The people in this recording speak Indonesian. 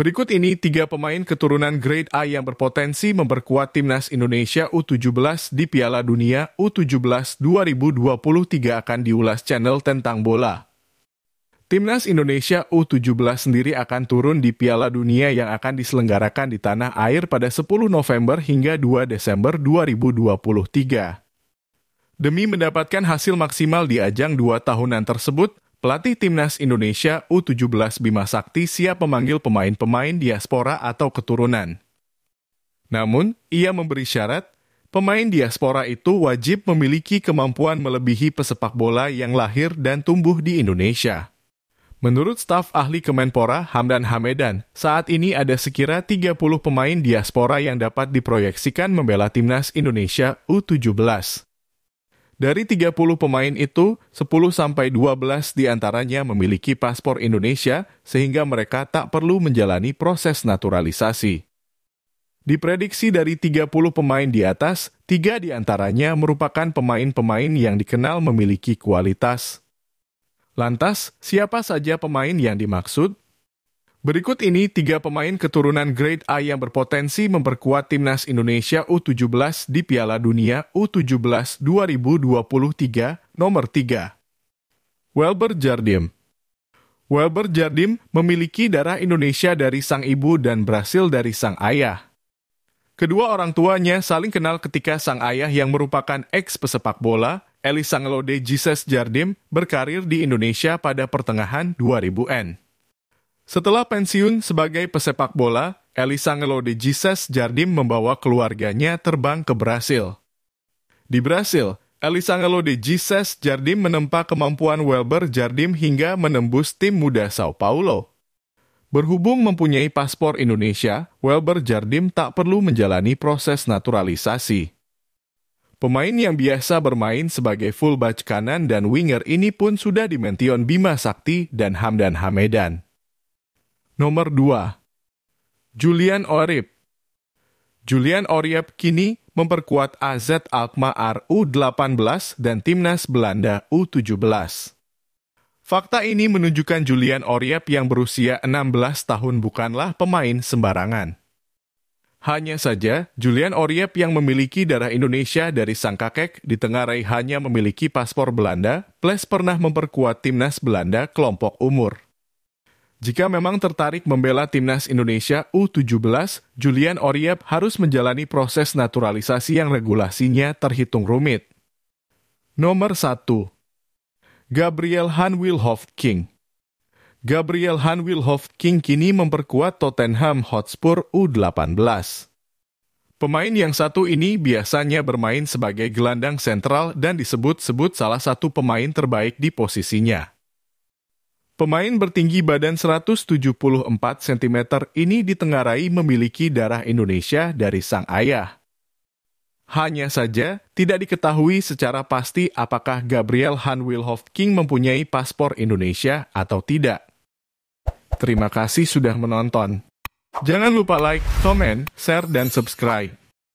Berikut ini tiga pemain keturunan grade A yang berpotensi memperkuat timnas Indonesia U17 di Piala Dunia U17 2023 akan diulas channel tentang bola. Timnas Indonesia U17 sendiri akan turun di Piala Dunia yang akan diselenggarakan di tanah air pada 10 November hingga 2 Desember 2023. Demi mendapatkan hasil maksimal di ajang dua tahunan tersebut, Pelatih Timnas Indonesia U17 Bima Sakti siap memanggil pemain-pemain diaspora atau keturunan. Namun, ia memberi syarat pemain diaspora itu wajib memiliki kemampuan melebihi pesepak bola yang lahir dan tumbuh di Indonesia. Menurut staf ahli Kemenpora Hamdan Hamedan, saat ini ada sekira 30 pemain diaspora yang dapat diproyeksikan membela timnas Indonesia U17. Dari 30 pemain itu, 10 sampai 12 diantaranya memiliki paspor Indonesia sehingga mereka tak perlu menjalani proses naturalisasi. Diprediksi dari 30 pemain di atas, tiga diantaranya merupakan pemain-pemain yang dikenal memiliki kualitas. Lantas, siapa saja pemain yang dimaksud? Berikut ini tiga pemain keturunan Grade A yang berpotensi memperkuat timnas Indonesia U17 di Piala Dunia U17 2023 nomor 3. Welber Jardim Welber Jardim memiliki darah Indonesia dari sang ibu dan Brasil dari sang ayah. Kedua orang tuanya saling kenal ketika sang ayah yang merupakan ex pesepak bola, Lode Jesus Jardim, berkarir di Indonesia pada pertengahan 2000-an. Setelah pensiun sebagai pesepak bola, Elisa Ngelode Jesus Jardim membawa keluarganya terbang ke Brasil. Di Brasil, Elisa Ngelode Jesus Jardim menempa kemampuan Welber Jardim hingga menembus tim muda Sao Paulo. Berhubung mempunyai paspor Indonesia, Welber Jardim tak perlu menjalani proses naturalisasi. Pemain yang biasa bermain sebagai fullback kanan dan winger ini pun sudah dimention Bima Sakti dan Hamdan Hamedan. Nomor 2. Julian Orip Julian Oriep kini memperkuat AZ Alkmaar U18 dan timnas Belanda U17. Fakta ini menunjukkan Julian Oriep yang berusia 16 tahun bukanlah pemain sembarangan. Hanya saja, Julian Oriep yang memiliki darah Indonesia dari sang kakek ditengarai hanya memiliki paspor Belanda, plus pernah memperkuat timnas Belanda kelompok umur. Jika memang tertarik membela timnas Indonesia U17, Julian Oriep harus menjalani proses naturalisasi yang regulasinya terhitung rumit. Nomor 1. Gabriel Han Wilhoff King Gabriel Han Wilhoff King kini memperkuat Tottenham Hotspur U18. Pemain yang satu ini biasanya bermain sebagai gelandang sentral dan disebut-sebut salah satu pemain terbaik di posisinya. Pemain bertinggi badan 174 cm ini ditengarai memiliki darah Indonesia dari sang ayah. Hanya saja, tidak diketahui secara pasti apakah Gabriel Han Wilhoff King mempunyai paspor Indonesia atau tidak. Terima kasih sudah menonton. Jangan lupa like, comment, share, dan subscribe.